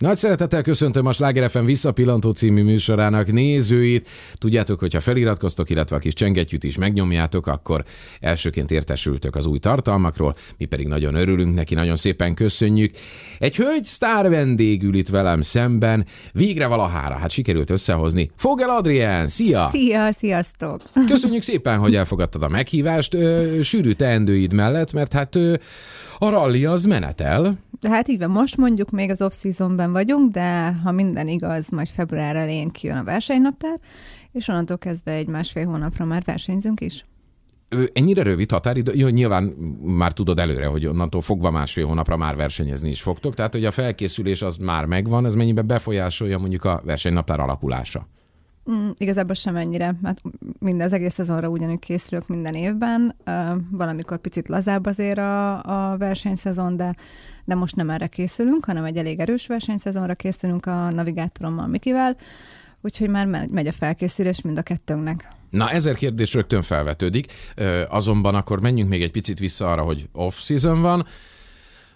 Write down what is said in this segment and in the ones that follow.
Nagy szeretettel köszöntöm a Sláger FM visszapillantó című műsorának nézőit. Tudjátok, hogyha feliratkoztok, illetve a kis csengetyűt is megnyomjátok, akkor elsőként értesültök az új tartalmakról, mi pedig nagyon örülünk neki, nagyon szépen köszönjük. Egy hölgy sztár vendégül itt velem szemben, végre valahára, hát sikerült összehozni. Fogel Adrián, szia! Szia, sziasztok! Köszönjük szépen, hogy elfogadtad a meghívást, ö, sűrű teendőid mellett, mert hát ö, a rally az menetel. Hát így van, most mondjuk még az off-seasonben szinten vagyunk, de ha minden igaz, majd február elején kijön a versenynaptár, és onnantól kezdve egy másfél hónapra már versenyzünk is. Ennyire rövid határidő, jó, nyilván már tudod előre, hogy onnantól fogva másfél hónapra már versenyezni is fogtok, tehát hogy a felkészülés az már megvan, ez mennyiben befolyásolja mondjuk a versenynaptár alakulása? Mm, igazából sem ennyire, mert hát minden az egész szezonra ugyanúgy készülök minden évben, valamikor picit lazább azért a, a versenyszezon, de, de most nem erre készülünk, hanem egy elég erős versenyszezonra készülünk a navigátorommal, Mikivel, úgyhogy már megy a felkészülés mind a kettőnknek. Na, ezer kérdés rögtön felvetődik, azonban akkor menjünk még egy picit vissza arra, hogy off-season van.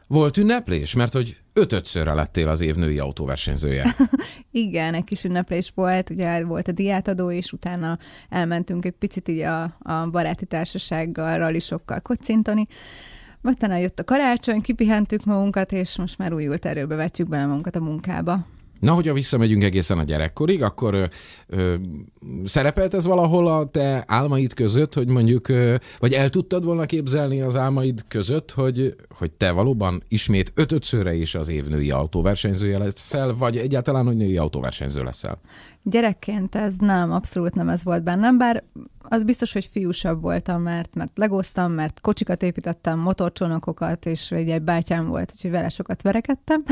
Volt ünneplés, mert hogy ötötszörre lettél az év női autóversenyzője. Igen, egy kis ünneplés volt, ugye volt a diátadó, és utána elmentünk egy picit így a, a baráti társasággal, ralisokkal kocintani. Aztán jött a karácsony, kipihentük magunkat, és most már újult erőbe vetjük bele magunkat a munkába. Na, hogyha visszamegyünk egészen a gyerekkorig, akkor ö, ö, szerepelt ez valahol a te álmaid között, hogy mondjuk, ö, vagy el tudtad volna képzelni az álmaid között, hogy, hogy te valóban ismét ötötszörre is az év női autóversenyzője leszel, vagy egyáltalán, hogy női autóversenyző leszel? Gyerekként ez nem, abszolút nem ez volt bennem, bár az biztos, hogy fiúsabb voltam, mert, mert legóztam, mert kocsikat építettem, motorcsónakokat, és ugye egy bátyám volt, úgyhogy vele sokat verekedtem.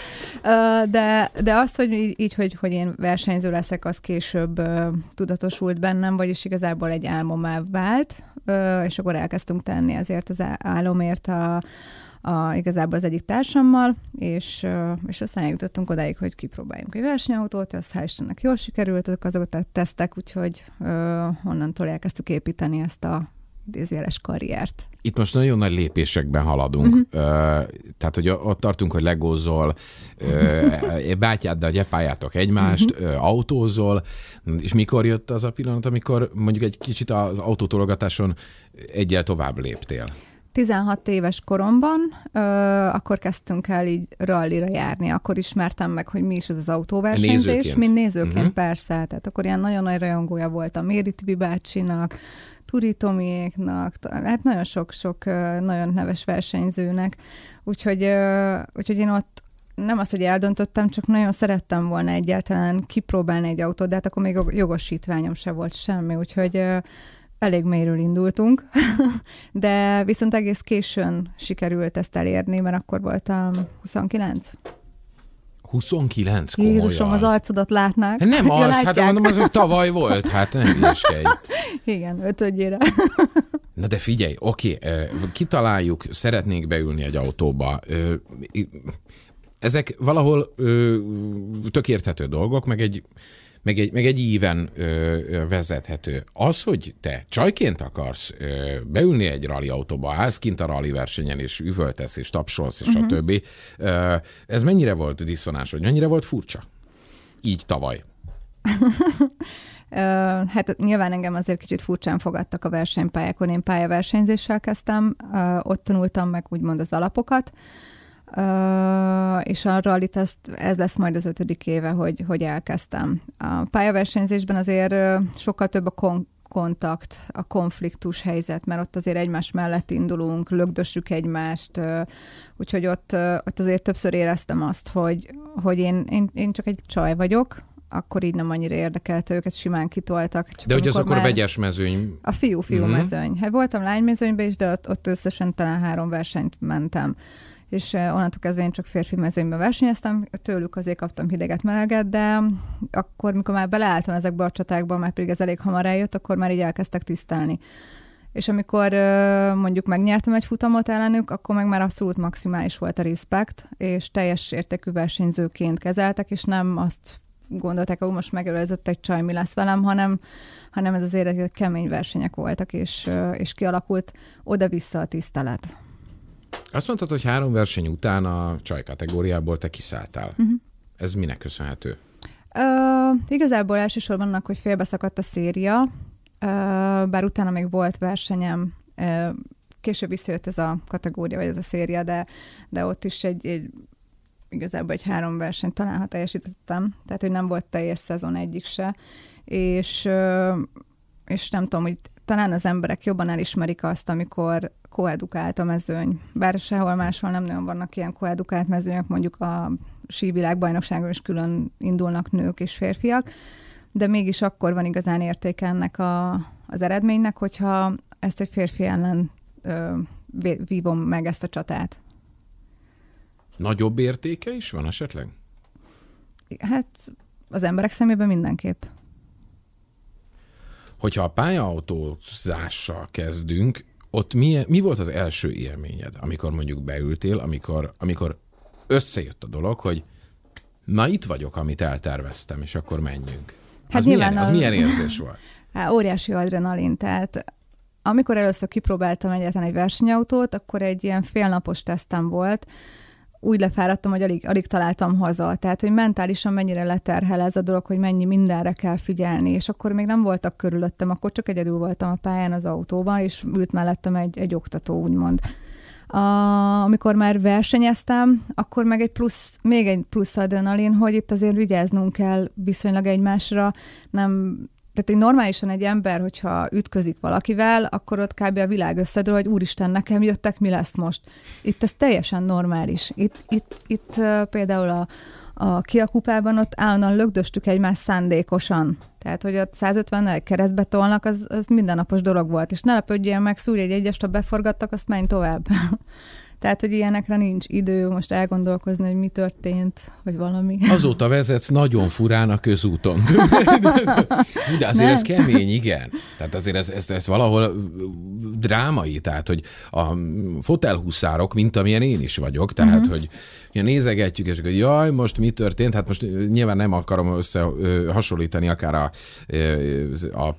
de, de azt, hogy így, hogy, hogy én versenyző leszek, az később tudatosult bennem, vagyis igazából egy álmomá vált, és akkor elkezdtünk tenni azért az álomért a, a, igazából az egyik társammal, és, és aztán eljutottunk odáig, hogy kipróbáljunk egy versenyautót, az hál' Istennek jól sikerült, azok azok a tesztek, úgyhogy honnantól elkezdtük építeni ezt a idézőjeles karriert. Itt most nagyon nagy lépésekben haladunk. Uh-huh. Tehát, hogy ott tartunk, hogy legózol, bátyáddal gyepájátok egymást, uh-huh. autózol, és mikor jött az a pillanat, amikor mondjuk egy kicsit az autótologatáson egyel tovább léptél? 16 éves koromban, ö, akkor kezdtünk el így rallira járni, akkor ismertem meg, hogy mi is ez az autóversenyzés, nézőként. mint nézőként uh-huh. persze, tehát akkor ilyen nagyon nagy rajongója voltam Méri Tibi bácsinak, Turi Tomiéknak, hát nagyon sok-sok nagyon neves versenyzőnek, úgyhogy, ö, úgyhogy én ott nem azt, hogy eldöntöttem, csak nagyon szerettem volna egyáltalán kipróbálni egy autót, de hát akkor még a jogosítványom se volt semmi, úgyhogy elég mélyről indultunk, de viszont egész későn sikerült ezt elérni, mert akkor voltam 29. 29? Komolyan. Jézusom, az arcodat látnák. Hát nem az, ja, hát látják. hát mondom, az hogy tavaly volt, hát nem ilyeskedj. Igen, ötödjére. Na de figyelj, oké, kitaláljuk, szeretnék beülni egy autóba. Ezek valahol tökérthető dolgok, meg egy meg egy, meg egy íven ö, ö, vezethető. Az, hogy te csajként akarsz ö, beülni egy rally autóba, állsz kint a rally versenyen, és üvöltesz, és tapsolsz, és uh-huh. Mhm. többi, Ö, ez mennyire volt diszonás, vagy mennyire volt furcsa? Így tavaly. hát nyilván engem azért kicsit furcsán fogadtak a versenypályákon. Én pályaversenyzéssel kezdtem, ott tanultam meg úgymond az alapokat, Uh, és a rallit ezt, ez lesz majd az ötödik éve, hogy, hogy elkezdtem. A pályaversenyzésben azért sokkal több a kon- kontakt, a konfliktus helyzet, mert ott azért egymás mellett indulunk, lögdössük egymást, úgyhogy ott, ott azért többször éreztem azt, hogy, hogy én, én, én csak egy csaj vagyok, akkor így nem annyira érdekelte őket, simán kitoltak. Csak de hogy az akkor vegyes mezőny. A fiú-fiú mm-hmm. mezőny. Hát voltam lánymezőnyben is, de ott, ott összesen talán három versenyt mentem és onnantól kezdve én csak férfi mezőnyben versenyeztem, tőlük azért kaptam hideget, meleget, de akkor, mikor már beleálltam ezekbe a csatákba, már pedig ez elég hamar eljött, akkor már így elkezdtek tisztelni. És amikor mondjuk megnyertem egy futamot ellenük, akkor meg már abszolút maximális volt a respekt, és teljes értékű versenyzőként kezeltek, és nem azt gondolták, hogy most megelőzött egy csaj, mi lesz velem, hanem, hanem ez azért kemény versenyek voltak, és, és kialakult oda-vissza a tisztelet. Azt mondtad, hogy három verseny után a csaj kategóriából te kiszálltál. Uh-huh. Ez minek köszönhető? Uh, igazából elsősorban annak, hogy félbeszakadt a széria, uh, bár utána még volt versenyem, uh, később visszajött ez a kategória, vagy ez a széria, de, de ott is egy, egy igazából egy három versenyt talán, ha teljesítettem, tehát hogy nem volt teljes szezon egyik se, és, uh, és nem tudom, hogy talán az emberek jobban elismerik azt, amikor koedukált a mezőny. Bár sehol máshol nem nagyon vannak ilyen koedukált mezőnyek, mondjuk a sívilágbajnokságon is külön indulnak nők és férfiak, de mégis akkor van igazán értéke ennek a, az eredménynek, hogyha ezt egy férfi ellen ö, vívom meg ezt a csatát. Nagyobb értéke is van esetleg? Hát az emberek szemében mindenképp hogyha a pályautózással kezdünk, ott mi, mi volt az első élményed, amikor mondjuk beültél, amikor, amikor összejött a dolog, hogy na itt vagyok, amit elterveztem, és akkor menjünk. Hát az, milyen, az milyen érzés volt? Hát óriási adrenalin, tehát amikor először kipróbáltam egyetlen egy versenyautót, akkor egy ilyen félnapos tesztem volt, úgy lefáradtam, hogy alig, alig találtam haza. Tehát, hogy mentálisan mennyire leterhel ez a dolog, hogy mennyi mindenre kell figyelni. És akkor még nem voltak körülöttem, akkor csak egyedül voltam a pályán az autóban, és ült mellettem egy, egy oktató, úgymond. A, amikor már versenyeztem, akkor meg egy plusz, még egy plusz adrenalin, hogy itt azért vigyáznunk kell viszonylag egymásra, nem tehát egy normálisan egy ember, hogyha ütközik valakivel, akkor ott kb. a világ összedről, hogy úristen, nekem jöttek, mi lesz most. Itt ez teljesen normális. Itt, itt, itt például a, a kiakupában ott állandóan lögdöstük egymást szándékosan. Tehát, hogy ott 150 keresztbe tolnak, az, az mindennapos dolog volt. És ne lepődjél meg, szúrj egy egyest, ha beforgattak, azt menj tovább. Tehát, hogy ilyenekre nincs idő most elgondolkozni, hogy mi történt, vagy valami. Azóta vezetsz nagyon furán a közúton. De azért Nem. ez kemény, igen. Tehát azért ez, ez, ez valahol drámai, tehát, hogy a fotelhuszárok, mint amilyen én is vagyok, tehát, uh-huh. hogy ja, nézegetjük, és hogy jaj, most mi történt? Hát most nyilván nem akarom hasonlítani akár a, a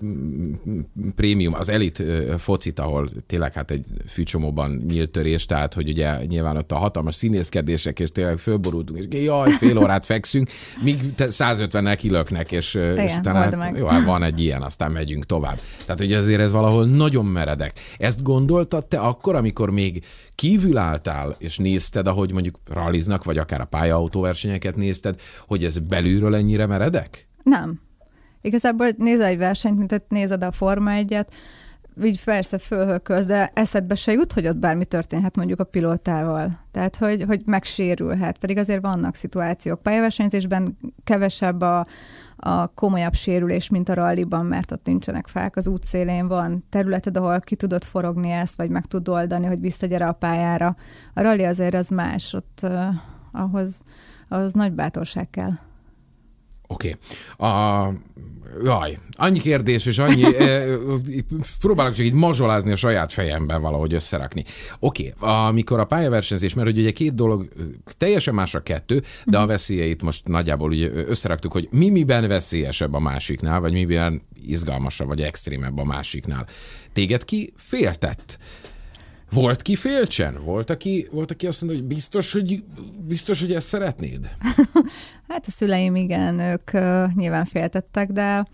prémium, az elit focit, ahol tényleg hát egy fűcsomóban nyílt törés, tehát hogy hogy ugye nyilván ott a hatalmas színészkedések, és tényleg fölborultunk, és jaj, fél órát fekszünk, míg 150-nel kilöknek, és, Igen, és utána hát, jó, hát van egy ilyen, aztán megyünk tovább. Tehát ugye azért ez valahol nagyon meredek. Ezt gondoltad te akkor, amikor még kívül álltál, és nézted, ahogy mondjuk raliznak, vagy akár a pályautóversenyeket nézted, hogy ez belülről ennyire meredek? Nem. Igazából nézel egy versenyt, mint hogy nézed a Forma 1-et, így persze fölhököz, de eszedbe se jut, hogy ott bármi történhet mondjuk a pilótával. Tehát, hogy, hogy megsérülhet. Pedig azért vannak szituációk. Pályaversenyzésben kevesebb a, a komolyabb sérülés, mint a ralliban, mert ott nincsenek fák, az útszélén van területed, ahol ki tudod forogni ezt, vagy meg tud oldani, hogy visszagyere a pályára. A rally azért az más, ott uh, ahhoz, ahhoz nagy bátorság kell. Oké. Okay. Jaj, annyi kérdés, és annyi... Eh, próbálok csak így mazsolázni a saját fejemben valahogy összerakni. Oké, okay. amikor a pályaversenyzés, mert hogy ugye két dolog, teljesen más a kettő, de a mhm. veszélyeit most nagyjából ugye összeraktuk, hogy mi miben veszélyesebb a másiknál, vagy miben izgalmasabb, vagy extrémebb a másiknál. Téged ki féltett? Volt ki féltsen? Volt aki, volt, aki azt mondta, hogy biztos, hogy biztos, hogy ezt szeretnéd? hát a szüleim igen, ők uh, nyilván féltettek, de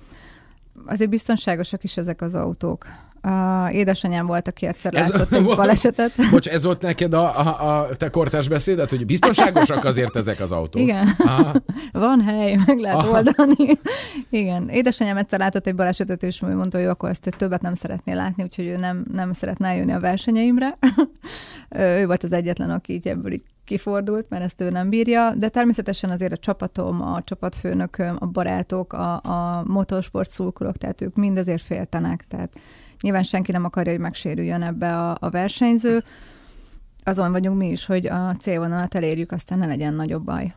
azért biztonságosak is ezek az autók a édesanyám volt, aki egyszer ez, látott egy balesetet. Bocs, ez volt neked a, a, a te kortás beszédet, hogy biztonságosak azért ezek az autók? Igen. Aha. Van hely, meg lehet Aha. oldani. Igen. Édesanyám egyszer látott egy balesetet, és mondta, hogy jó, akkor ezt többet nem szeretné látni, úgyhogy ő nem, nem szeretne eljönni a versenyeimre. ő volt az egyetlen, aki így ebből így kifordult, mert ezt ő nem bírja, de természetesen azért a csapatom, a csapatfőnököm, a barátok, a, a motorsport szulkulok, tehát ők mind azért féltenek, tehát Nyilván senki nem akarja, hogy megsérüljön ebbe a, a versenyző. Azon vagyunk mi is, hogy a célvonalat elérjük, aztán ne legyen nagyobb baj.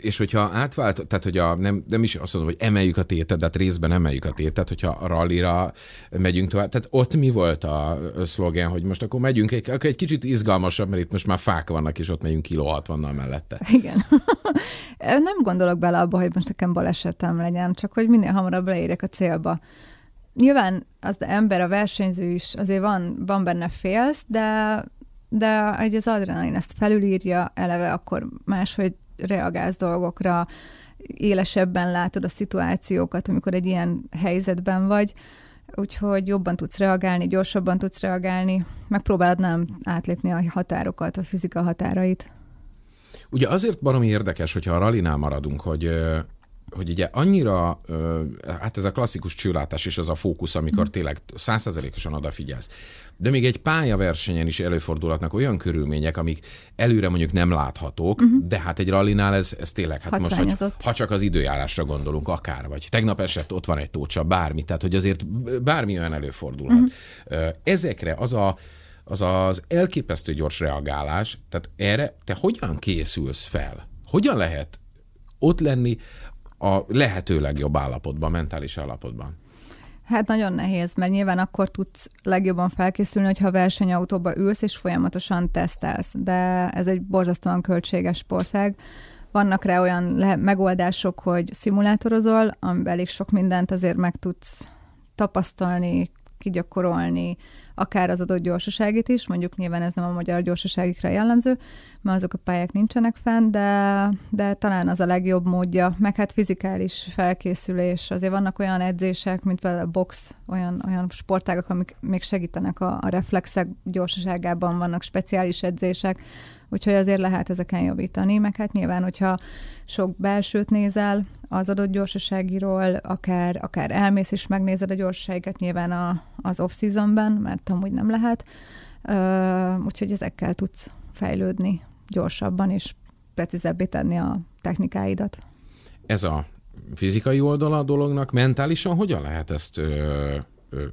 És hogyha átvált, tehát hogy a, nem, nem is azt mondom, hogy emeljük a hát részben emeljük a tétet, hogyha a rallira megyünk tovább, tehát ott mi volt a szlogen, hogy most akkor megyünk, egy, akkor egy kicsit izgalmasabb, mert itt most már fák vannak, és ott megyünk kiló 60 mellette. Igen. nem gondolok bele abba, hogy most nekem balesetem legyen, csak hogy minél hamarabb leérek a célba nyilván az ember, a versenyző is, azért van, van benne félsz, de, de hogy az adrenalin ezt felülírja eleve, akkor máshogy reagálsz dolgokra, élesebben látod a szituációkat, amikor egy ilyen helyzetben vagy, úgyhogy jobban tudsz reagálni, gyorsabban tudsz reagálni, megpróbálod nem átlépni a határokat, a fizika határait. Ugye azért baromi érdekes, hogyha a ralinál maradunk, hogy hogy ugye annyira, hát ez a klasszikus csőlátás és az a fókusz, amikor mhm. tényleg százszerzelékosan odafigyelsz. De még egy pályaversenyen is előfordulhatnak olyan körülmények, amik előre mondjuk nem láthatók, uh-huh. de hát egy rallinál ez, ez tényleg, hát most, hogy, ha csak az időjárásra gondolunk, akár vagy. Tegnap esett, ott van egy tócsa, bármi, tehát hogy azért bármi olyan előfordulhat. Uh-huh. Ezekre az a az az elképesztő gyors reagálás, tehát erre te hogyan készülsz fel? Hogyan lehet ott lenni a lehető legjobb állapotban, mentális állapotban? Hát nagyon nehéz, mert nyilván akkor tudsz legjobban felkészülni, hogyha versenyautóba ülsz és folyamatosan tesztelsz, de ez egy borzasztóan költséges sportág. Vannak rá olyan le- megoldások, hogy szimulátorozol, amiben elég sok mindent azért meg tudsz tapasztalni, kigyakorolni akár az adott gyorsaságit is, mondjuk nyilván ez nem a magyar gyorsaságikra jellemző, mert azok a pályák nincsenek fenn, de, de talán az a legjobb módja, meg hát fizikális felkészülés. Azért vannak olyan edzések, mint például a box, olyan, olyan sportágak, amik még segítenek a, a reflexek gyorsaságában, vannak speciális edzések, Úgyhogy azért lehet ezeken javítani, meg hát nyilván, hogyha sok belsőt nézel, az adott gyorsaságiról, akár, akár elmész és megnézed a gyorsaságot nyilván a, az off-seasonben, mert amúgy nem lehet, Uh, úgyhogy ezekkel tudsz fejlődni gyorsabban és precízebbé tenni a technikáidat. Ez a fizikai oldala a dolognak, mentálisan hogyan lehet ezt ö,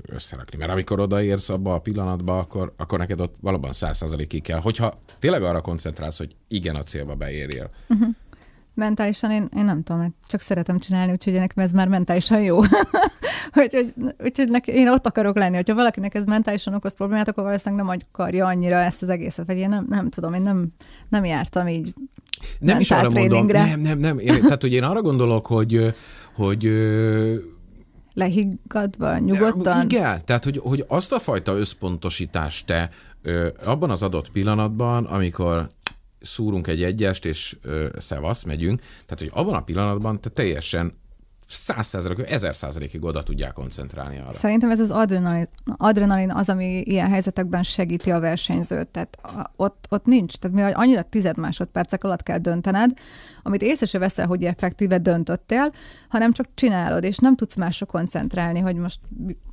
összerakni. Mert amikor odaérsz abba a pillanatba, akkor, akkor neked ott valóban százszázalékig kell. Hogyha tényleg arra koncentrálsz, hogy igen a célba beérjél. Uh-huh. Mentálisan én, én nem tudom, csak szeretem csinálni, úgyhogy nekem ez már mentálisan jó. úgyhogy úgyhogy neki, én ott akarok lenni. Hogyha valakinek ez mentálisan okoz problémát, akkor valószínűleg nem akarja annyira ezt az egészet. Vagy én nem, nem tudom, én nem, nem jártam így Nem is arra mondom, nem, nem, nem. Én, tehát, hogy én arra gondolok, hogy, hogy lehiggadva, nyugodtan. Igen, tehát hogy, hogy azt a fajta összpontosítást te ö, abban az adott pillanatban, amikor szúrunk egy egyest, és ö, szevasz, megyünk, tehát hogy abban a pillanatban te teljesen száz százalék, ezer százalékig oda tudják koncentrálni arra. Szerintem ez az adrenalin, adrenalin az, ami ilyen helyzetekben segíti a versenyzőt, tehát ott, ott nincs, tehát mi annyira tized másodpercek alatt kell döntened, amit észre se veszel, hogy effektíve döntöttél, hanem csak csinálod, és nem tudsz másra koncentrálni, hogy most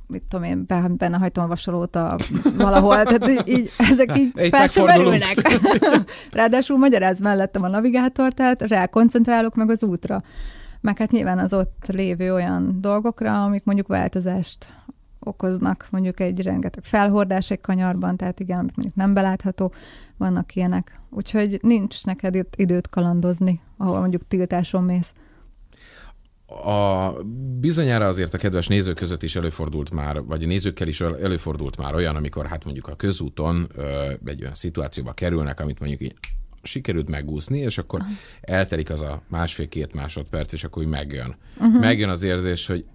mit tudom én, benne hagytam a vasalót a, valahol, tehát így, ezek így felsőbelülnek. Ráadásul magyaráz mellettem a navigátor, tehát rákoncentrálok meg az útra meg hát nyilván az ott lévő olyan dolgokra, amik mondjuk változást okoznak, mondjuk egy rengeteg felhordás egy kanyarban, tehát igen, amit mondjuk nem belátható, vannak ilyenek. Úgyhogy nincs neked itt időt kalandozni, ahol mondjuk tiltáson mész. A bizonyára azért a kedves nézők között is előfordult már, vagy a nézőkkel is előfordult már olyan, amikor hát mondjuk a közúton ö, egy olyan szituációba kerülnek, amit mondjuk így sikerült megúszni, és akkor uh-huh. eltelik az a másfél-két másodperc, és akkor úgy megjön. Uh-huh. Megjön az érzés, hogy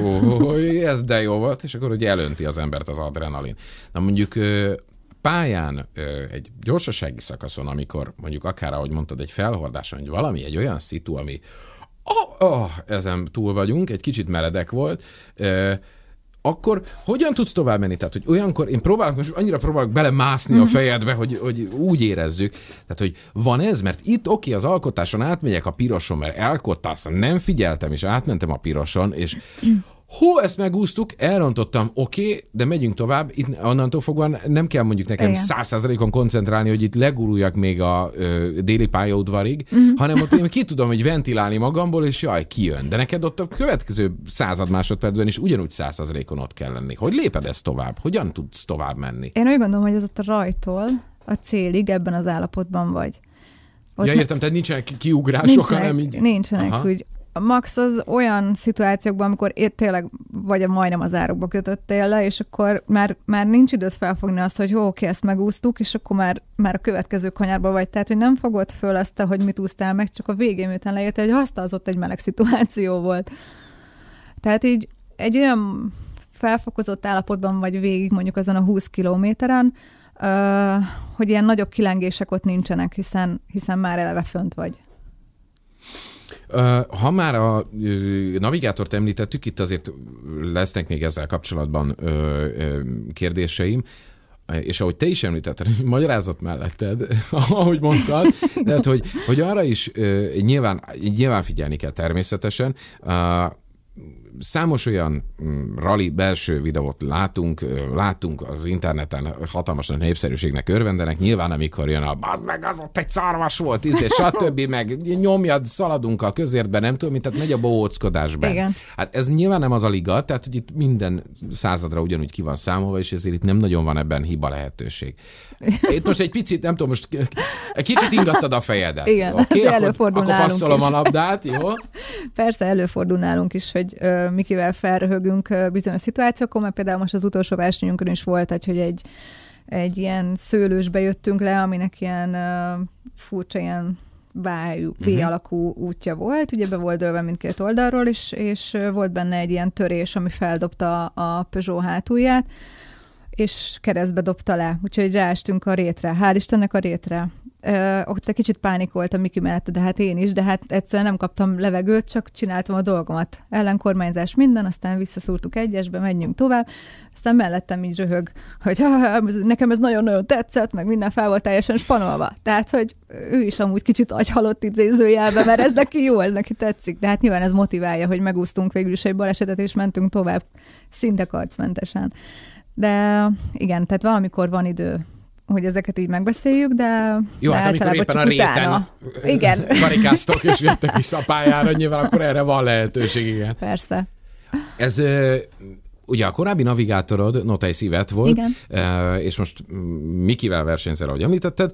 jó, ez de jó volt, és akkor ugye elönti az embert az adrenalin. Na mondjuk pályán egy gyorsasági szakaszon, amikor mondjuk akár, ahogy mondtad, egy felhordáson, hogy valami, egy olyan szitu, ami oh, oh, ezen túl vagyunk, egy kicsit meredek volt, akkor hogyan tudsz tovább menni? Tehát, hogy olyankor én próbálok, most annyira próbálok belemászni a mhm. fejedbe, hogy, hogy úgy érezzük. Tehát, hogy van ez, mert itt oké, az alkotáson átmegyek a piroson, mert elkottáztam, nem figyeltem, és átmentem a piroson, és Hú, ezt megúsztuk, elrontottam, oké, okay, de megyünk tovább. Itt onnantól fogva nem kell mondjuk nekem százszázalékon koncentrálni, hogy itt leguruljak még a ö, déli pályaudvarig, mm. hanem ott én ki tudom, hogy ventilálni magamból, és jaj, kijön. De neked ott a következő század másodpercben is ugyanúgy százszázalékon ott kell lenni. Hogy léped ezt tovább? Hogyan tudsz tovább menni? Én úgy gondolom, hogy ez ott a rajtól a célig ebben az állapotban vagy. Ott ja, értem, tehát nincsenek kiugrások, nincsenek, hanem így... Nincsenek, Aha. úgy a max az olyan szituációkban, amikor ér, tényleg vagy a majdnem az árokba kötöttél le, és akkor már, már nincs időt felfogni azt, hogy jó, oké, ezt megúsztuk, és akkor már, már a következő kanyarba vagy. Tehát, hogy nem fogod föl azt, hogy mit úsztál meg, csak a végén, miután leértél, hogy azt az ott egy meleg szituáció volt. Tehát így egy olyan felfokozott állapotban vagy végig mondjuk azon a 20 kilométeren, hogy ilyen nagyobb kilengések ott nincsenek, hiszen, hiszen már eleve fönt vagy. Ha már a navigátort említettük, itt azért lesznek még ezzel kapcsolatban kérdéseim és ahogy te is említetted, magyarázat melletted, ahogy mondtad, de hogy, hogy arra is nyilván, nyilván figyelni kell természetesen, Számos olyan mm, rally belső videót látunk, látunk az interneten hatalmas nagy népszerűségnek örvendenek. Nyilván, amikor jön a az meg az ott egy szarvas volt, ízlés, stb. meg nyomjad, szaladunk a közértbe, nem tudom, tehát megy a bóckodás be. Igen. Hát ez nyilván nem az a liga, tehát hogy itt minden századra ugyanúgy ki van számolva, és ezért itt nem nagyon van ebben hiba lehetőség. Itt most egy picit, nem tudom, most kicsit ingattad a fejedet. Igen, okay, akkor, előfordul akkor passzolom is. a labdát, jó? Persze, előfordul nálunk is, hogy uh, mikivel felröhögünk uh, bizonyos szituációkon, mert például most az utolsó versenyünkön is volt, hogy egy, egy ilyen szőlősbe jöttünk le, aminek ilyen uh, furcsa ilyen vájú, V mhm. uh-huh. alakú útja volt, ugye be volt dőlve mindkét oldalról, és, és volt benne egy ilyen törés, ami feldobta a Peugeot hátulját, és keresztbe dobta le, úgyhogy ráestünk a rétre. Hál' Istennek a rétre. Ö, ott egy kicsit a Miki mellette, de hát én is, de hát egyszerűen nem kaptam levegőt, csak csináltam a dolgomat. Ellenkormányzás minden, aztán visszaszúrtuk egyesbe, menjünk tovább, aztán mellettem így röhög, hogy ha nekem ez nagyon-nagyon tetszett, meg minden fel volt teljesen spanolva. Tehát, hogy ő is amúgy kicsit agyhalott zézőjelben, mert ez neki jó, ez neki tetszik. De hát nyilván ez motiválja, hogy megúsztunk végül is egy balesetet, és mentünk tovább szinte karcmentesen. De igen, tehát valamikor van idő hogy ezeket így megbeszéljük, de Jó, de hát amikor éppen a réten igen. karikáztok és jöttek vissza a pályára, nyilván akkor erre van lehetőség, igen. Persze. Ez ugye a korábbi navigátorod Notej Szívet volt, igen. és most Mikivel versenyzel, ahogy említetted,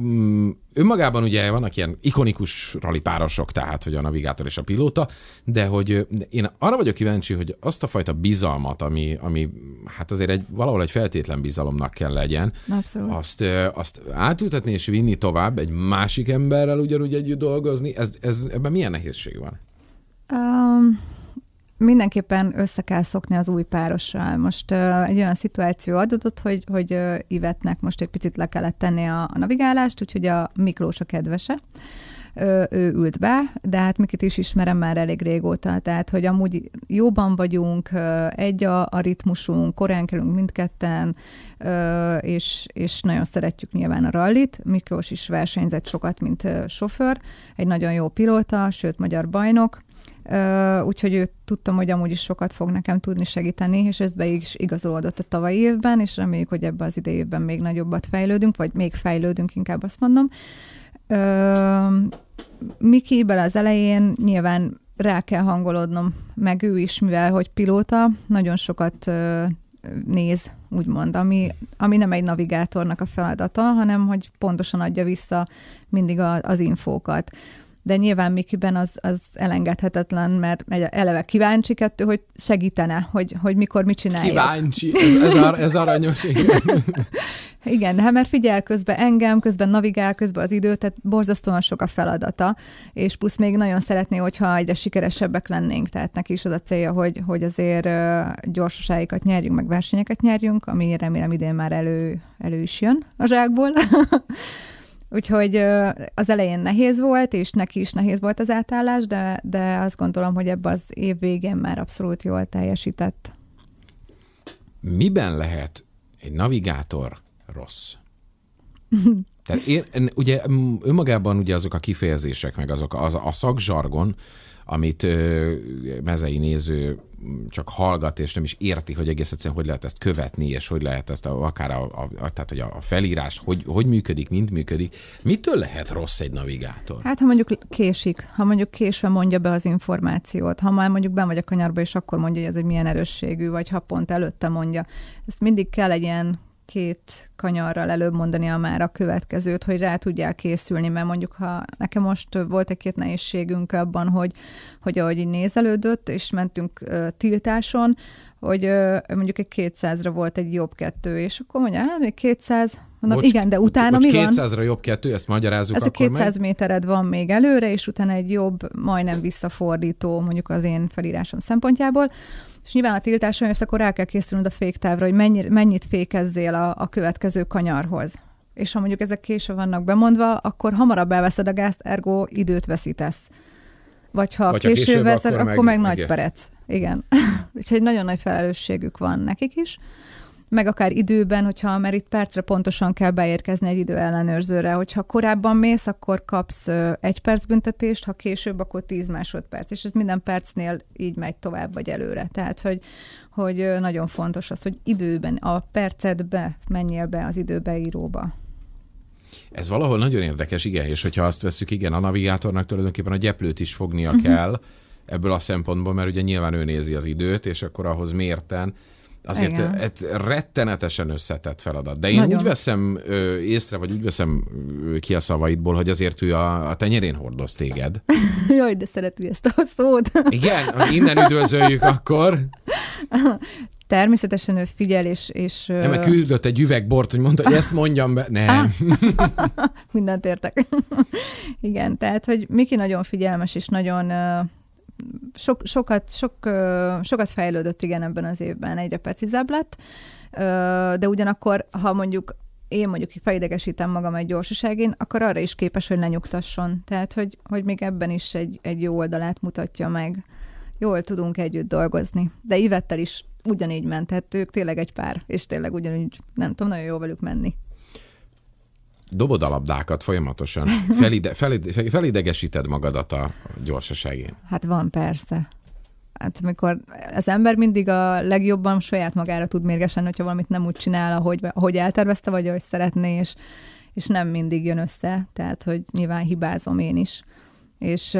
Mm, önmagában ugye vannak ilyen ikonikus párosok, tehát hogy a navigátor és a pilóta, de hogy én arra vagyok kíváncsi, hogy azt a fajta bizalmat, ami, ami hát azért egy, valahol egy feltétlen bizalomnak kell legyen, azt, azt átültetni és vinni tovább egy másik emberrel ugyanúgy együtt dolgozni, ez, ez, ebben milyen nehézség van? Um, mindenképpen össze kell szokni az új párossal. Most uh, egy olyan szituáció adott, hogy, hogy uh, Ivetnek most egy picit le kellett tenni a, a navigálást, úgyhogy a Miklós a kedvese ő ült be, de hát Mikit is ismerem már elég régóta, tehát hogy amúgy jóban vagyunk, egy a, a ritmusunk, korán kelünk mindketten, és, és nagyon szeretjük nyilván a rallit. Miklós is versenyzett sokat, mint sofőr, egy nagyon jó pilóta, sőt magyar bajnok, úgyhogy őt tudtam, hogy amúgy is sokat fog nekem tudni segíteni, és ez be is igazolódott a tavalyi évben, és reméljük, hogy ebbe az idei évben még nagyobbat fejlődünk, vagy még fejlődünk, inkább azt mondom. bele az elején nyilván rá kell hangolódnom, meg ő is, mivel hogy pilóta, nagyon sokat néz, úgymond, ami, ami nem egy navigátornak a feladata, hanem hogy pontosan adja vissza mindig a, az infókat de nyilván Mikiben az, az elengedhetetlen, mert eleve kíváncsi kettő, hogy segítene, hogy, hogy mikor mit csinálja. Kíváncsi, ez, ez, ar- ez aranyos, igen. Igen, hát mert figyel közben engem, közben navigál, közben az időt, tehát borzasztóan sok a feladata, és plusz még nagyon szeretné, hogyha egyre sikeresebbek lennénk, tehát neki is az a célja, hogy, hogy azért gyorsaságokat nyerjünk, meg versenyeket nyerjünk, ami remélem idén már elő, elő is jön a zsákból. Úgyhogy az elején nehéz volt, és neki is nehéz volt az átállás, de, de azt gondolom, hogy ebbe az év végén már abszolút jól teljesített. Miben lehet egy navigátor rossz? Tehát én, ugye önmagában ugye azok a kifejezések, meg azok az, a szakzsargon, amit ö, mezei néző csak hallgat, és nem is érti, hogy egész egyszerűen hogy lehet ezt követni, és hogy lehet ezt a, akár a, a, a, tehát, hogy a felírás, hogy, hogy működik, mint működik. Mitől lehet rossz egy navigátor? Hát, ha mondjuk késik, ha mondjuk késve mondja be az információt, ha már mondjuk ben vagy a kanyarba, és akkor mondja, hogy ez egy milyen erősségű, vagy ha pont előtte mondja. Ezt mindig kell egy ilyen két kanyarral előbb mondania már a következőt, hogy rá tudják készülni, mert mondjuk ha nekem most volt egy-két nehézségünk abban, hogy, hogy ahogy így nézelődött, és mentünk ö, tiltáson, hogy ö, mondjuk egy 200-ra volt egy jobb kettő, és akkor mondja, hát még 200, Mondom, bocs, igen, de utána bocs, mi 200 van? 200-ra jobb kettő, ezt magyarázzuk Ez a 200 meg. métered van még előre, és utána egy jobb, majdnem visszafordító, mondjuk az én felírásom szempontjából. És nyilván a tiltáson jössz, akkor rá kell készülnöd a féktávra, hogy mennyi, mennyit fékezzél a, a következő kanyarhoz. És ha mondjuk ezek később vannak bemondva, akkor hamarabb elveszed a gázt, ergo időt veszítesz. Vagy ha Vagy később, később veszed, akkor, akkor meg, meg nagy igen. perec. Igen. Úgyhogy nagyon nagy felelősségük van nekik is meg akár időben, hogyha mert itt percre pontosan kell beérkezni egy időellenőrzőre, hogyha korábban mész, akkor kapsz egy perc büntetést, ha később, akkor tíz másodperc, és ez minden percnél így megy tovább vagy előre. Tehát, hogy, hogy nagyon fontos az, hogy időben, a percedbe menjél be az időbeíróba. Ez valahol nagyon érdekes, igen, és hogyha azt veszük, igen, a navigátornak tulajdonképpen a gyeplőt is fognia uh-huh. kell ebből a szempontból, mert ugye nyilván ő nézi az időt, és akkor ahhoz mérten Azért Igen. ez rettenetesen összetett feladat. De én Nagyon. úgy veszem ö, észre, vagy úgy veszem ki a szavaidból, hogy azért ő a, a tenyerén hordoz téged. Jaj, de szereti ezt a szót. Igen, innen üdvözöljük akkor. Természetesen ő figyel, és... és nem, mert küldött egy üvegbort, hogy mondta, hogy ezt mondjam be. Nem. Mindent értek. Igen, tehát, hogy Miki nagyon figyelmes, és nagyon sok, sokat, sok, sokat fejlődött igen ebben az évben, egyre precízebb lett, de ugyanakkor, ha mondjuk én mondjuk felidegesítem magam egy gyorsaságén, akkor arra is képes, hogy lenyugtasson. Tehát, hogy, hogy még ebben is egy, egy jó oldalát mutatja meg. Jól tudunk együtt dolgozni. De Ivettel is ugyanígy ment, tehát ők tényleg egy pár, és tényleg ugyanúgy, nem tudom, nagyon jó velük menni dobod a labdákat folyamatosan, felide, felide, felidegesíted magadat a gyorsaságén. Hát van persze. Hát mikor az ember mindig a legjobban saját magára tud mérgesen, hogyha valamit nem úgy csinál, ahogy, ahogy eltervezte, vagy ahogy szeretné, és, és nem mindig jön össze, tehát hogy nyilván hibázom én is. És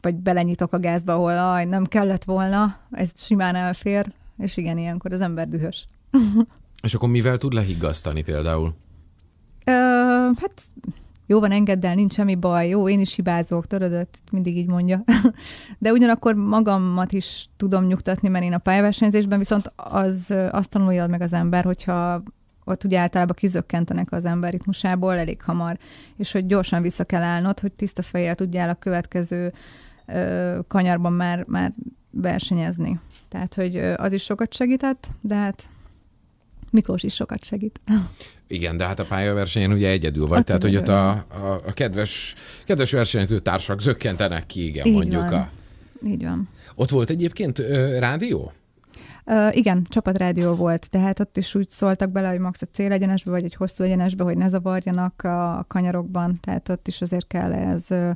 vagy belenyitok a gázba, ahol aj, nem kellett volna, ez simán elfér, és igen, ilyenkor az ember dühös. és akkor mivel tud lehiggasztani például? Ö, hát jó van, engedd el, nincs semmi baj, jó, én is hibázok, tudod, mindig így mondja. De ugyanakkor magamat is tudom nyugtatni, mert én a pályaversenyzésben viszont az, azt tanulja meg az ember, hogyha ott ugye általában kizökkentenek az ember ritmusából elég hamar, és hogy gyorsan vissza kell állnod, hogy tiszta fejjel tudjál a következő ö, kanyarban már, már versenyezni. Tehát, hogy az is sokat segített, de hát Miklós is sokat segít. Igen, de hát a pályaversenyen ugye egyedül vagy, a tehát hogy ott a, a, a kedves, kedves versenyző társak zökkentenek ki, igen, Így mondjuk. Van. A... Így van. Ott volt egyébként ö, rádió? Ö, igen, csapatrádió volt, tehát ott is úgy szóltak bele, hogy max a cél egyenesbe, vagy egy hosszú egyenesbe, hogy ne zavarjanak a kanyarokban, tehát ott is azért kell ez ö,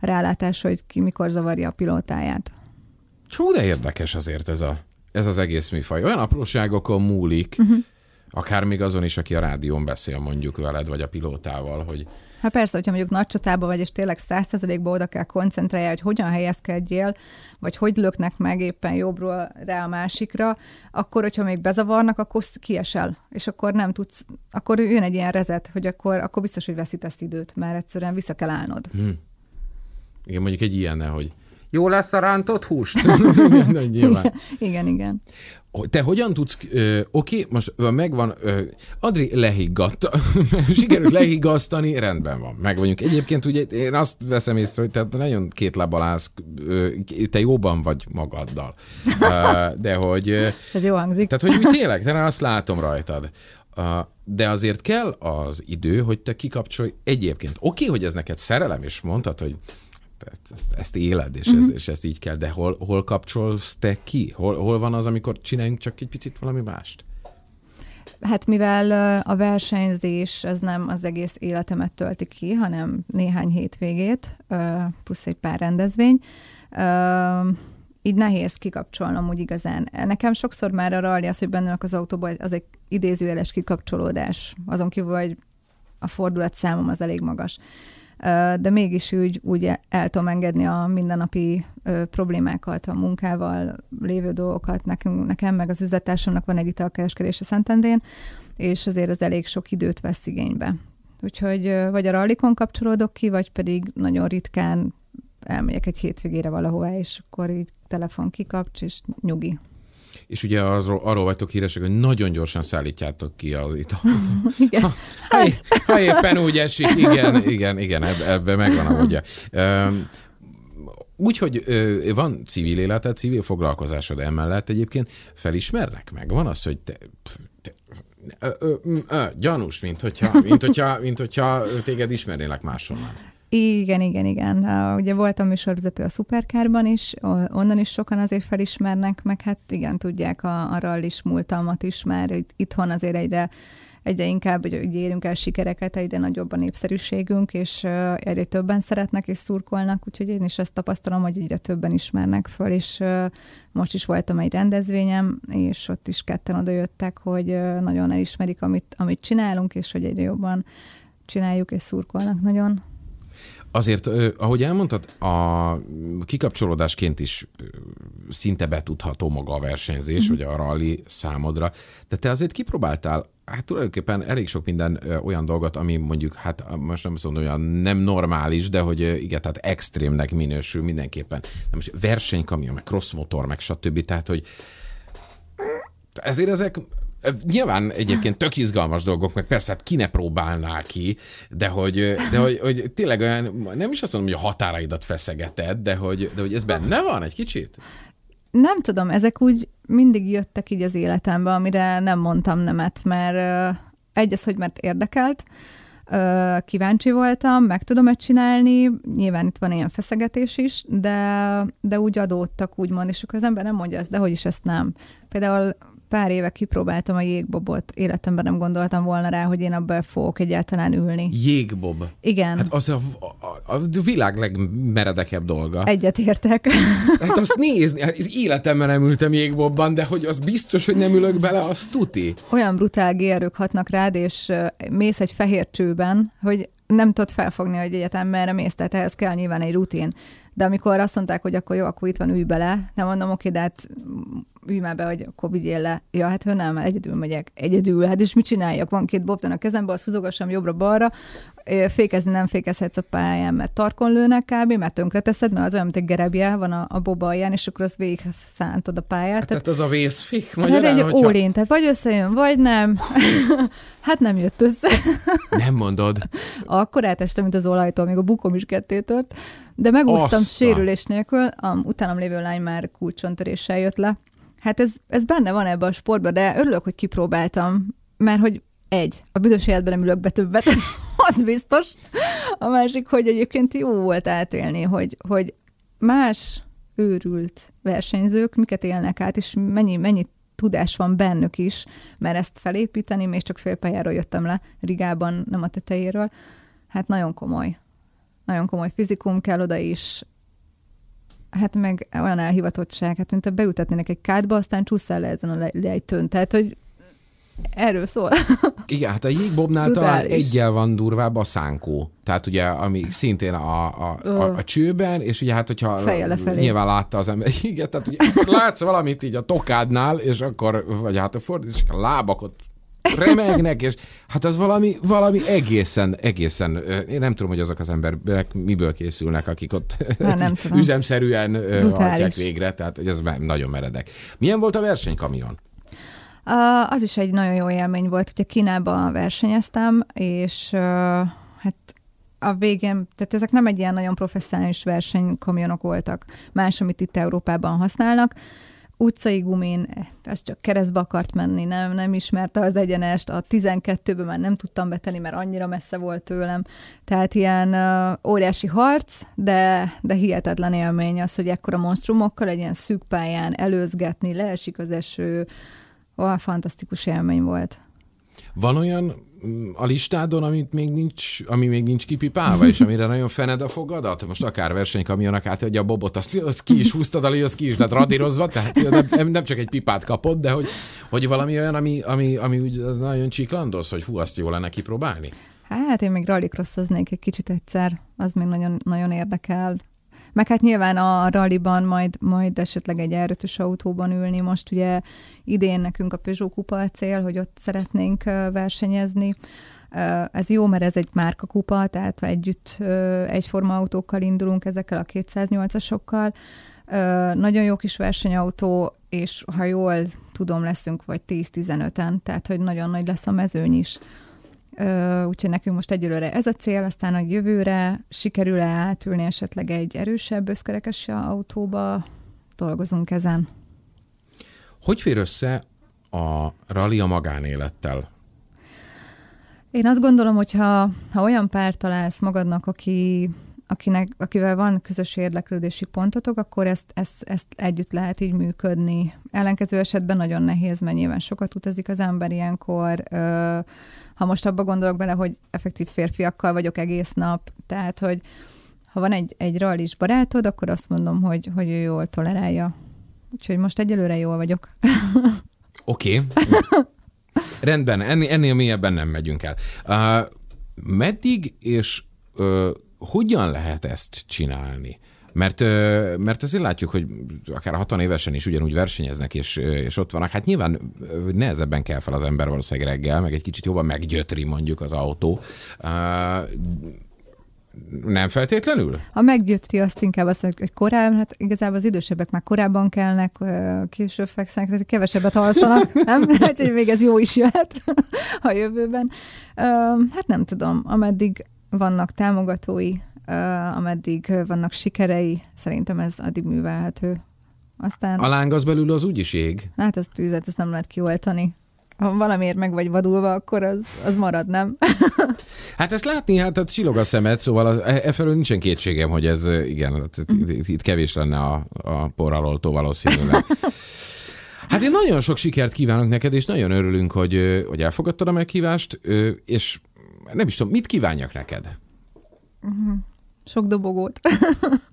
rálátás, hogy ki mikor zavarja a pilótáját. Csú, de érdekes azért ez, a, ez az egész műfaj. Olyan apróságokon múlik, uh-huh akár még azon is, aki a rádión beszél mondjuk veled, vagy a pilótával, hogy... Hát persze, hogyha mondjuk nagy csatában vagy, és tényleg százszerzelékben oda kell koncentrálni, hogy hogyan helyezkedjél, vagy hogy löknek meg éppen jobbról rá a másikra, akkor, hogyha még bezavarnak, akkor kiesel, és akkor nem tudsz, akkor jön egy ilyen rezet, hogy akkor, akkor biztos, hogy veszítesz időt, mert egyszerűen vissza kell állnod. Hmm. Igen, mondjuk egy ilyen, hogy jó lesz a rántott húst? igen, igen te hogyan tudsz, ö, oké, most megvan, ö, Adri lehiggatta, sikerült lehiggasztani, rendben van, meg vagyunk. Egyébként ugye én azt veszem észre, hogy te nagyon két lábbal állsz, ö, te jóban vagy magaddal. Ö, de hogy... Ö, Ez jó hangzik. Tehát, hogy mi tényleg, te azt látom rajtad. De azért kell az idő, hogy te kikapcsolj egyébként. Oké, hogy ez neked szerelem, és mondtad, hogy ezt, ezt, ezt éled, és, mhm. ez, és ezt így kell, de hol, hol kapcsolsz te ki? Hol, hol van az, amikor csináljunk csak egy picit valami mást? Hát mivel a versenyzés az nem az egész életemet tölti ki, hanem néhány hétvégét, plusz egy pár rendezvény, így nehéz kikapcsolnom úgy igazán. Nekem sokszor már arra az, hogy bennünk az autóban az egy idézőjeles kikapcsolódás. Azon kívül, hogy a fordulatszámom az elég magas. Uh, de mégis úgy, úgy el tudom engedni a mindennapi problémákat, a munkával lévő dolgokat. Nekünk, nekem meg az üzletársamnak van egy italkereskedés a Szentendrén, és azért ez elég sok időt vesz igénybe. Úgyhogy vagy a rallikon kapcsolódok ki, vagy pedig nagyon ritkán elmegyek egy hétvégére valahová, és akkor így telefon kikapcs, és nyugi és ugye arról, arról vagytok híresek, hogy nagyon gyorsan szállítjátok ki az italt. Igen. Ha, hát. ha, éppen úgy esik, igen, igen, igen, ebben megvan a ugye. Úgyhogy van civil életed, civil foglalkozásod emellett egyébként, felismernek meg? Van az, hogy te, te ö, ö, ö, gyanús, mint hogyha, mint, hogyha, mint hogyha téged ismernélek máshonnan. Igen, igen, igen. Ugye voltam műsorvezető a Superkárban is, onnan is sokan azért felismernek, meg hát igen, tudják a, a rallis múltalmat is már, itthon azért egyre egyre inkább hogy, hogy érünk el sikereket, egyre nagyobb a népszerűségünk, és uh, egyre többen szeretnek és szurkolnak, úgyhogy én is ezt tapasztalom, hogy egyre többen ismernek föl, és uh, most is voltam egy rendezvényem, és ott is ketten odajöttek, hogy uh, nagyon elismerik, amit, amit csinálunk, és hogy egyre jobban csináljuk és szurkolnak nagyon. Azért, ahogy elmondtad, a kikapcsolódásként is szinte betudható maga a versenyzés, mm. vagy a rally számodra, de te azért kipróbáltál hát tulajdonképpen elég sok minden olyan dolgot, ami mondjuk, hát most nem szóval olyan nem normális, de hogy igen, tehát extrémnek minősül mindenképpen. De most versenykamion, meg motor, meg stb. Tehát, hogy ezért ezek Nyilván egyébként tök izgalmas dolgok, meg persze hát ki ne próbálná ki, de hogy, de hogy, hogy tényleg olyan, nem is azt mondom, hogy a határaidat feszegeted, de hogy, de hogy ez benne van egy kicsit? Nem tudom, ezek úgy mindig jöttek így az életembe, amire nem mondtam nemet, mert egy az, hogy mert érdekelt, kíváncsi voltam, meg tudom ezt csinálni, nyilván itt van ilyen feszegetés is, de, de úgy adódtak, úgymond, és akkor az ember nem mondja ezt, de hogy is ezt nem. Például pár éve kipróbáltam a jégbobot, életemben nem gondoltam volna rá, hogy én abban fogok egyáltalán ülni. Jégbob? Igen. Hát az a, a, a világ legmeredekebb dolga. Egyetértek. Hát azt nézni, hát életemben nem ültem jégbobban, de hogy az biztos, hogy nem ülök bele, az tuti. Olyan brutál gérők hatnak rád, és mész egy fehér csőben, hogy nem tudod felfogni, hogy egyetem merre mész, tehát ehhez kell nyilván egy rutin de amikor azt mondták, hogy akkor jó, akkor itt van, ülj bele, nem mondom, oké, de hát ülj már be, hogy akkor vigyél le. Ja, hát ő nem, egyedül megyek, egyedül, hát és mit csináljak? Van két bobtan a kezemben, azt húzogassam jobbra-balra, fékezni nem fékezhetsz a pályán, mert tarkon lőnek kb., mert tönkreteszed, mert az olyan, mint egy gerebje van a, a boba alján, és akkor az végig szántod a pályát. Hát, tehát, tehát az a vészfék hát Magyarán, hát egy hogyha... ólint, tehát vagy összejön, vagy nem. hát nem jött össze. nem mondod. Akkor átestem, mint az olajtól, még a bukom is ketté tört. De megúsztam Aztán. sérülés nélkül, a utánam lévő lány már kulcsontöréssel jött le. Hát ez, ez benne van ebben a sportban, de örülök, hogy kipróbáltam, mert hogy egy, a büdös életben nem ülök be többet. az biztos. A másik, hogy egyébként jó volt átélni, hogy, hogy más őrült versenyzők miket élnek át, és mennyi, mennyi tudás van bennük is, mert ezt felépíteni, még csak félpályáról jöttem le Rigában, nem a tetejéről. Hát nagyon komoly. Nagyon komoly fizikum kell oda is, hát meg olyan elhivatottság, hát mint a beültetnének egy kádba, aztán csúszál le ezen a lejtőn. Tehát, hogy erről szól. Igen, hát a jégbobnál talán egyel van durvább a szánkó. Tehát ugye, ami szintén a, a, a, a csőben, és ugye hát, hogyha nyilván látta az ember, igen, tehát ugye látsz valamit így a tokádnál, és akkor, vagy hát a fordít, és a lábak ott remegnek, és hát az valami, valami egészen, egészen, én nem tudom, hogy azok az emberek miből készülnek, akik ott Már nem tudom. üzemszerűen hajtják végre, tehát ez nagyon meredek. Milyen volt a versenykamion? Az is egy nagyon jó élmény volt, ugye Kínában versenyeztem, és hát a végén, tehát ezek nem egy ilyen nagyon professzionális versenykamionok voltak, más, amit itt Európában használnak, utcai gumin, ez eh, csak keresztbe akart menni, nem, nem ismerte az egyenest, a 12-ben már nem tudtam betenni, mert annyira messze volt tőlem. Tehát ilyen óriási harc, de, de hihetetlen élmény az, hogy ekkora monstrumokkal egy ilyen szűk pályán előzgetni, leesik az eső, olyan fantasztikus élmény volt. Van olyan mm, a listádon, amit még nincs, ami még nincs kipipálva, és amire nagyon fened a fogadat? Most akár versenykamion, akár te, hogy a bobot, azt, azt ki is húztad, alá, azt ki is tehát radírozva, tehát nem, nem, csak egy pipát kapod, de hogy, hogy valami olyan, ami, ami, ami úgy, az nagyon csiklandoz, hogy hú, azt jó lenne kipróbálni. Hát én még rallycrossoznék egy kicsit egyszer, az még nagyon, nagyon érdekel, meg hát nyilván a rallyban, majd, majd esetleg egy erőtös autóban ülni. Most ugye idén nekünk a Peugeot kupa a cél, hogy ott szeretnénk versenyezni. Ez jó, mert ez egy márka kupa, tehát ha együtt egyforma autókkal indulunk ezekkel a 208-asokkal, nagyon jó kis versenyautó, és ha jól tudom, leszünk vagy 10-15-en, tehát hogy nagyon nagy lesz a mezőny is úgyhogy nekünk most egyelőre ez a cél, aztán a jövőre sikerül-e átülni esetleg egy erősebb összkerekes autóba, dolgozunk ezen. Hogy fér össze a rally a magánélettel? Én azt gondolom, hogy ha, ha olyan pár találsz magadnak, aki akinek, akivel van közös érdeklődési pontotok, akkor ezt, ezt, ezt együtt lehet így működni. Ellenkező esetben nagyon nehéz, mert nyilván sokat utazik az ember ilyenkor. Ha most abba gondolok bele, hogy effektív férfiakkal vagyok egész nap, tehát, hogy ha van egy, egy realis barátod, akkor azt mondom, hogy, hogy ő jól tolerálja. Úgyhogy most egyelőre jól vagyok. Oké. Okay. Rendben, ennél, ennél mélyebben nem megyünk el. Uh, meddig és uh, hogyan lehet ezt csinálni? Mert, mert azért látjuk, hogy akár 60 évesen is ugyanúgy versenyeznek, és, és ott vannak. Hát nyilván nehezebben kell fel az ember valószínűleg reggel, meg egy kicsit jobban meggyötri mondjuk az autó. Nem feltétlenül? A meggyötri azt inkább azt mondjuk hogy korábban, hát igazából az idősebbek már korábban kelnek, később fekszenek, tehát kevesebbet alszanak, nem? Hát, hogy még ez jó is jöhet a jövőben. Hát nem tudom, ameddig, vannak támogatói, ameddig vannak sikerei, szerintem ez addig művelhető. Aztán... A láng az belül az úgyis ég? Hát az tűzet, ezt nem lehet kioltani ha valamiért meg vagy vadulva, akkor az, az marad, nem? hát ezt látni, hát, a hát csillog a szemed, szóval az, e, e felől nincsen kétségem, hogy ez e, igen, hát mm. itt kevés lenne a, a porraloltó valószínűleg. Hát én nagyon sok sikert kívánok neked, és nagyon örülünk, hogy, hogy elfogadtad a meghívást, és nem is tudom, mit kívánjak neked? Mhm. Sok dobogót.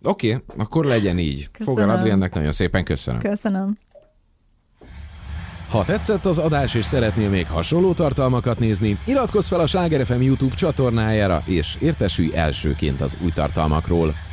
Oké, okay, akkor legyen így. Köszönöm. Fogal Adriennek nagyon szépen köszönöm. Köszönöm. Ha tetszett az adás és szeretnél még hasonló tartalmakat nézni, iratkozz fel a Sláger FM YouTube csatornájára és értesülj elsőként az új tartalmakról.